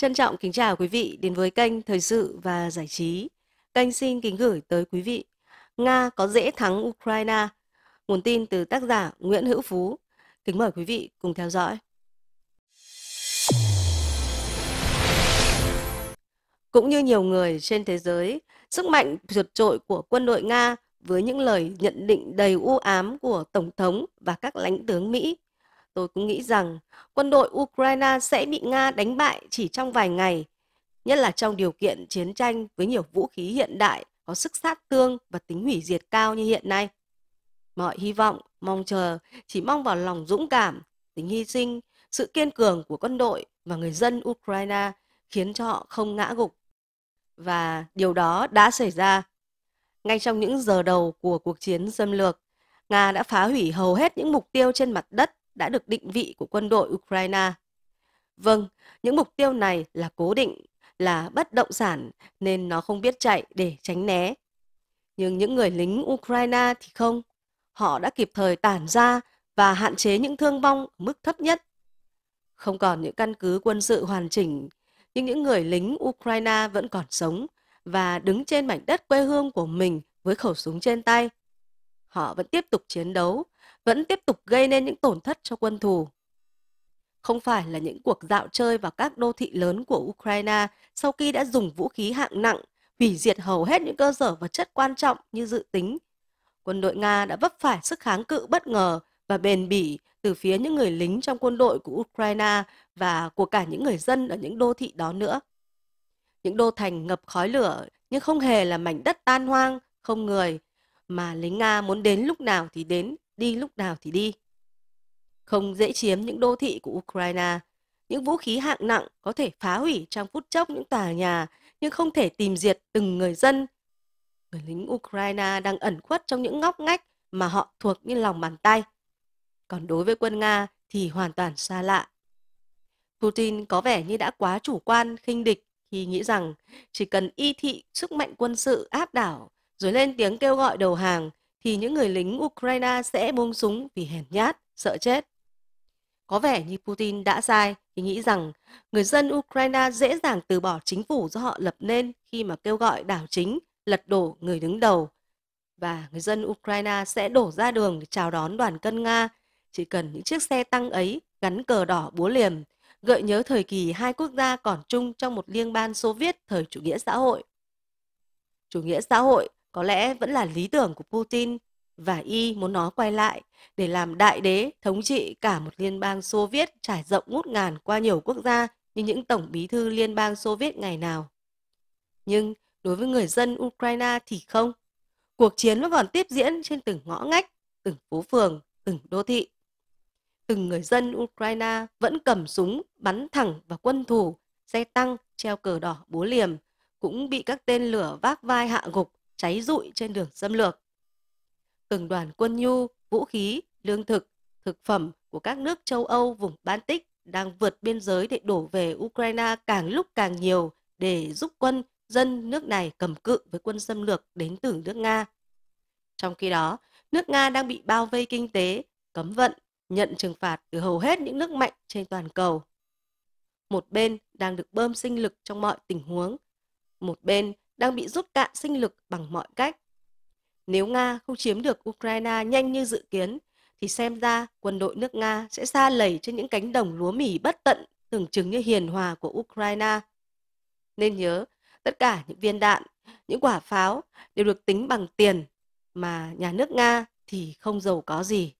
Trân trọng kính chào quý vị đến với kênh Thời sự và Giải trí. Kênh xin kính gửi tới quý vị Nga có dễ thắng Ukraine. Nguồn tin từ tác giả Nguyễn Hữu Phú. Kính mời quý vị cùng theo dõi. Cũng như nhiều người trên thế giới, sức mạnh vượt trội của quân đội Nga với những lời nhận định đầy u ám của Tổng thống và các lãnh tướng Mỹ Tôi cũng nghĩ rằng quân đội Ukraine sẽ bị Nga đánh bại chỉ trong vài ngày, nhất là trong điều kiện chiến tranh với nhiều vũ khí hiện đại có sức sát thương và tính hủy diệt cao như hiện nay. Mọi hy vọng, mong chờ chỉ mong vào lòng dũng cảm, tính hy sinh, sự kiên cường của quân đội và người dân Ukraine khiến cho họ không ngã gục. Và điều đó đã xảy ra. Ngay trong những giờ đầu của cuộc chiến xâm lược, Nga đã phá hủy hầu hết những mục tiêu trên mặt đất đã được định vị của quân đội Ukraine. Vâng, những mục tiêu này là cố định, là bất động sản nên nó không biết chạy để tránh né. Nhưng những người lính Ukraine thì không. Họ đã kịp thời tản ra và hạn chế những thương vong mức thấp nhất. Không còn những căn cứ quân sự hoàn chỉnh, nhưng những người lính Ukraine vẫn còn sống và đứng trên mảnh đất quê hương của mình với khẩu súng trên tay. Họ vẫn tiếp tục chiến đấu vẫn tiếp tục gây nên những tổn thất cho quân thù. Không phải là những cuộc dạo chơi vào các đô thị lớn của Ukraine sau khi đã dùng vũ khí hạng nặng, hủy diệt hầu hết những cơ sở vật chất quan trọng như dự tính. Quân đội Nga đã vấp phải sức kháng cự bất ngờ và bền bỉ từ phía những người lính trong quân đội của Ukraine và của cả những người dân ở những đô thị đó nữa. Những đô thành ngập khói lửa nhưng không hề là mảnh đất tan hoang, không người, mà lính Nga muốn đến lúc nào thì đến đi lúc nào thì đi. Không dễ chiếm những đô thị của Ukraine, những vũ khí hạng nặng có thể phá hủy trong phút chốc những tòa nhà nhưng không thể tìm diệt từng người dân. Người lính Ukraine đang ẩn khuất trong những ngóc ngách mà họ thuộc như lòng bàn tay. Còn đối với quân Nga thì hoàn toàn xa lạ. Putin có vẻ như đã quá chủ quan, khinh địch khi nghĩ rằng chỉ cần y thị sức mạnh quân sự áp đảo rồi lên tiếng kêu gọi đầu hàng thì những người lính Ukraine sẽ buông súng vì hèn nhát, sợ chết. Có vẻ như Putin đã sai khi nghĩ rằng người dân Ukraine dễ dàng từ bỏ chính phủ do họ lập nên khi mà kêu gọi đảo chính lật đổ người đứng đầu và người dân Ukraine sẽ đổ ra đường để chào đón đoàn cân Nga chỉ cần những chiếc xe tăng ấy gắn cờ đỏ búa liềm, gợi nhớ thời kỳ hai quốc gia còn chung trong một liên bang Xô Viết thời chủ nghĩa xã hội. Chủ nghĩa xã hội có lẽ vẫn là lý tưởng của Putin và y muốn nó quay lại để làm đại đế thống trị cả một liên bang Xô Viết trải rộng ngút ngàn qua nhiều quốc gia như những tổng bí thư liên bang Xô Viết ngày nào. Nhưng đối với người dân Ukraine thì không. Cuộc chiến vẫn còn tiếp diễn trên từng ngõ ngách, từng phố phường, từng đô thị. Từng người dân Ukraine vẫn cầm súng bắn thẳng vào quân thù, xe tăng, treo cờ đỏ búa liềm, cũng bị các tên lửa vác vai hạ gục cháy rụi trên đường xâm lược. Từng đoàn quân nhu, vũ khí, lương thực, thực phẩm của các nước châu Âu vùng Baltic đang vượt biên giới để đổ về Ukraine càng lúc càng nhiều để giúp quân dân nước này cầm cự với quân xâm lược đến từ nước Nga. Trong khi đó, nước Nga đang bị bao vây kinh tế, cấm vận, nhận trừng phạt từ hầu hết những nước mạnh trên toàn cầu. Một bên đang được bơm sinh lực trong mọi tình huống, một bên đang bị rút cạn sinh lực bằng mọi cách. Nếu Nga không chiếm được Ukraine nhanh như dự kiến, thì xem ra quân đội nước Nga sẽ xa lầy trên những cánh đồng lúa mì bất tận tưởng chừng như hiền hòa của Ukraine. Nên nhớ, tất cả những viên đạn, những quả pháo đều được tính bằng tiền, mà nhà nước Nga thì không giàu có gì.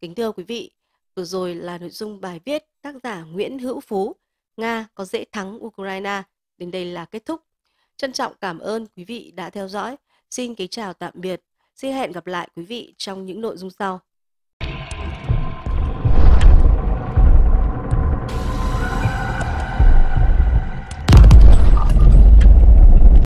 Kính thưa quý vị, vừa rồi là nội dung bài viết tác giả Nguyễn Hữu Phú, Nga có dễ thắng Ukraine. Đến đây là kết thúc. Trân trọng cảm ơn quý vị đã theo dõi. Xin kính chào tạm biệt. Xin hẹn gặp lại quý vị trong những nội dung sau.